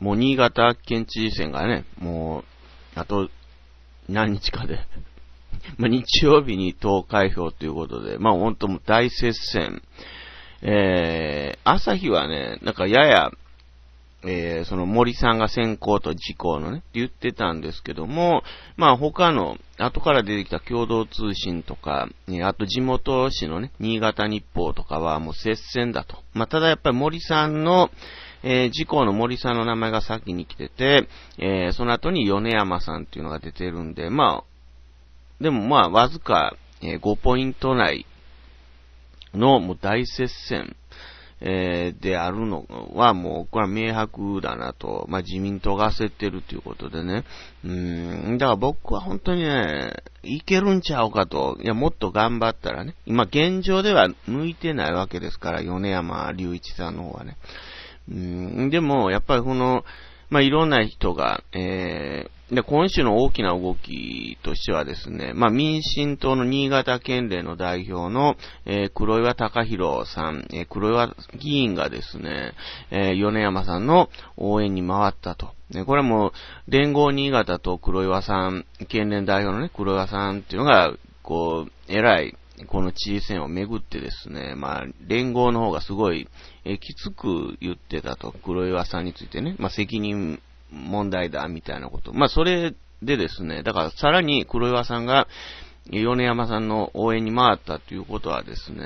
もう新潟県知事選がね、もう、あと何日かで ま日曜日に投開票ということで、まあ本当も大接戦。えー、朝日はね、なんかやや、えー、その森さんが先行と事行のね、って言ってたんですけども、まあ他の、後から出てきた共同通信とか、あと地元紙のね、新潟日報とかはもう接戦だと。まあただやっぱり森さんの、えー、事故の森さんの名前が先に来てて、えー、その後に米山さんっていうのが出てるんで、まあ、でもまあ、わずか、え5ポイント内のもう大接戦、えー、であるのはもう、これは明白だなと、まあ、自民党が焦ってるということでね。うん、だから僕は本当にね、いけるんちゃうかと、いや、もっと頑張ったらね、今現状では向いてないわけですから、米山隆一さんの方はね。うん、でも、やっぱりこの、まあ、いろんな人が、えー、で、今週の大きな動きとしてはですね、まあ、民進党の新潟県連の代表の、えー、黒岩隆弘さん、えー、黒岩議員がですね、えー、米山さんの応援に回ったと。ね、これはもう、連合新潟と黒岩さん、県連代表のね、黒岩さんっていうのが、こう、偉い、この知事選をめぐってですね、まあ、連合の方がすごい、えきつく言ってたと、黒岩さんについてね、まあ、責任問題だ、みたいなこと。まあ、それでですね、だからさらに黒岩さんが、米山さんの応援に回ったということはですね、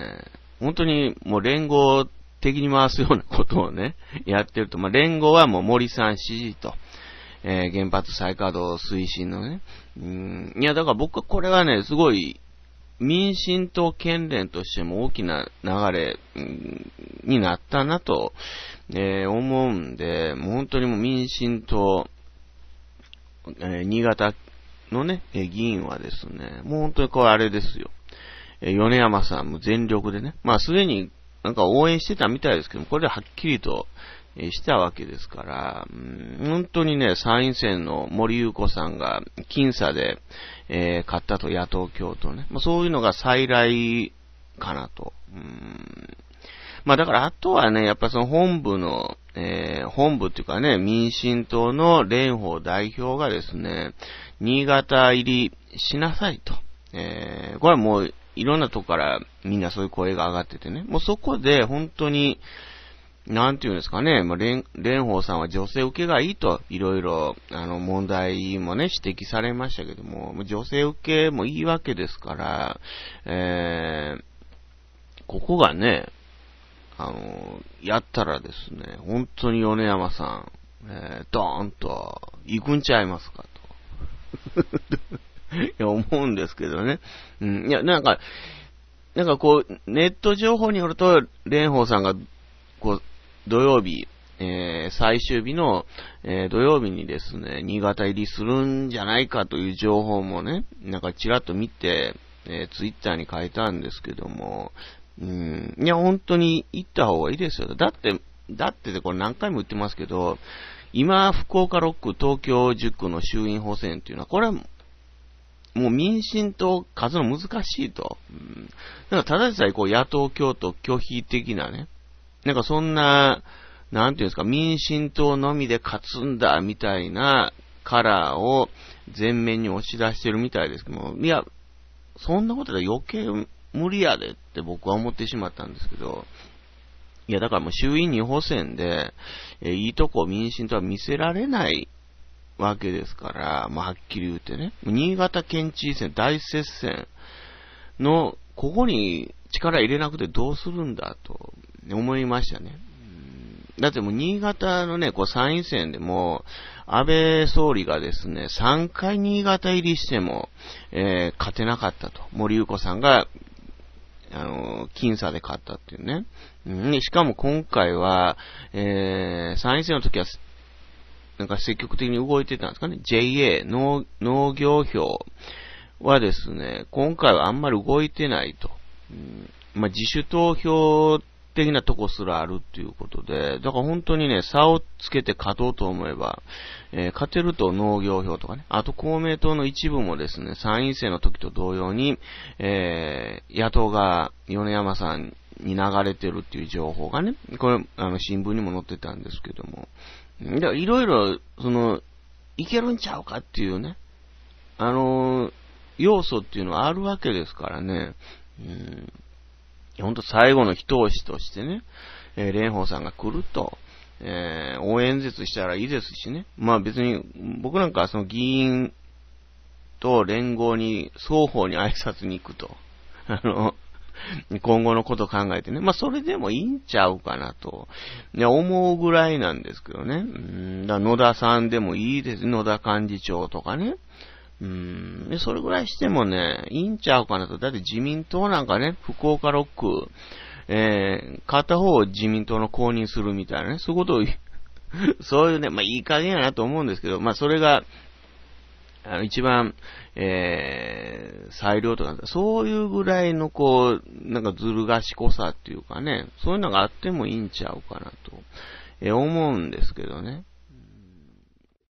本当にもう連合的に回すようなことをね、やってると、まあ、連合はもう森さん支持と、えー、原発再稼働推進のね、うん、いや、だから僕はこれはね、すごい民進党県連としても大きな流れになったなと、えー、思うんで、もう本当にもう民進党、えー、新潟のね、え議員はですね、もう本当にこれあれですよ。えー、米山さんも全力でね、まあすでになんか応援してたみたいですけどこれではっきりとしたわけですから、本当にね、参院選の森友子さんが僅差で、えー、買ったと野党共闘ね。まあ、そういうのが再来かなと。うんまあだからあとはね、やっぱその本部の、えー、本部っていうかね、民進党の蓮舫代表がですね、新潟入りしなさいと。えー、これはもういろんなとこからみんなそういう声が上がっててね、もうそこで本当に、なんていうんですかね、まあ、蓮舫さんは女性受けがいいと、いろいろ、あの、問題もね、指摘されましたけども、女性受けもいいわけですから、えー、ここがね、あの、やったらですね、本当に米山さん、えー、ドーンと、行くんちゃいますかと。いや、思うんですけどね。うん、いや、なんか、なんかこう、ネット情報によると、蓮舫さんが、こう、土曜日、えー、最終日の、えー、土曜日にですね、新潟入りするんじゃないかという情報もね、なんかちらっと見て、えー、ツイッターに書いたんですけども、うん、いや、本当に行った方がいいですよ。だって、だってでこれ何回も言ってますけど、今、福岡6区、東京10区の衆院補選っていうのは、これは、もう民進党、数の難しいと。うん、だからただでさえこう野党共闘拒否的なね、なんかそんな、なんていうんですか、民進党のみで勝つんだ、みたいなカラーを前面に押し出してるみたいですけども、いや、そんなことで余計無理やでって僕は思ってしまったんですけど、いや、だからもう衆院に補選で、えいいとこ民進党は見せられないわけですから、まあ、はっきり言うてね、新潟県知事選大接戦の、ここに力入れなくてどうするんだと、思いましたね。だってもう新潟のね、こう参院選でも、安倍総理がですね、3回新潟入りしても、えー、勝てなかったと。森友子さんが、あの、僅差で勝ったっていうね。うん、しかも今回は、えー、参院選の時は、なんか積極的に動いてたんですかね。JA、農農業票はですね、今回はあんまり動いてないと。うんまあ、自主投票的なとこすらあるっていうことで、だから本当にね、差をつけて勝とうと思えば、えー、勝てると農業票とかね、あと公明党の一部もですね、参院選の時と同様に、えー、野党が米山さんに流れてるっていう情報がね、これ、あの、新聞にも載ってたんですけども、いろいろ、その、いけるんちゃうかっていうね、あの、要素っていうのはあるわけですからね、うん本当最後の一押しとしてね、えー、蓮舫さんが来ると、えー、応援説したらいいですしね。まあ別に、僕なんかその議員と連合に、双方に挨拶に行くと。あの、今後のこと考えてね。まあそれでもいいんちゃうかなと、ね、思うぐらいなんですけどね。うんだ野田さんでもいいです。野田幹事長とかね。うん、それぐらいしてもね、いいんちゃうかなと。だって自民党なんかね、福岡ロック、えー、片方を自民党の公認するみたいなね、そういうことを、そういうね、まあいい加減やなと思うんですけど、まあそれが、あの、一番、えー、裁量とか、そういうぐらいの、こう、なんかずる賢さっていうかね、そういうのがあってもいいんちゃうかなと、えー、思うんですけどね。